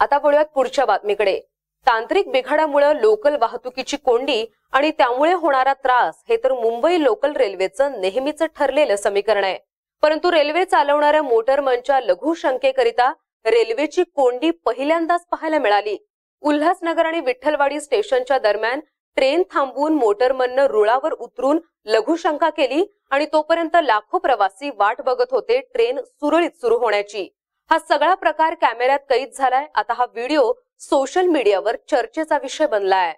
आता बोलूयात पुढच्या बातमीकडे तांत्रिक बिघाडामुळे लोकल वाहतुकीची कोंडी आणि त्यामुळे होणारा त्रास हे तर मुंबई लोकल रेल्वेचं नेहमीच ठरलेलं समीकरण आहे परंतु रेल्वे चालवणाऱ्या मोटरमनच्या लघु शंकेकरिता रेल्वेची कोंडी पहिल्यांदाच पाहायला मिळाली उल्हासनगर आणि विठ्ठलवाडी स्टेशनच्या दरम्यान ट्रेन थांबवून मोटरमननं रुळावर उतरून लघुशंका केली आणि तोपर्यंत लाखो प्रवासी वाट बघत होते ट्रेन सुरळीत सुरू होण्याची हा सगळा प्रकार कॅमेऱ्यात कैद झालाय आता हा व्हिडिओ सोशल मीडियावर चर्चेचा विषय बनलाय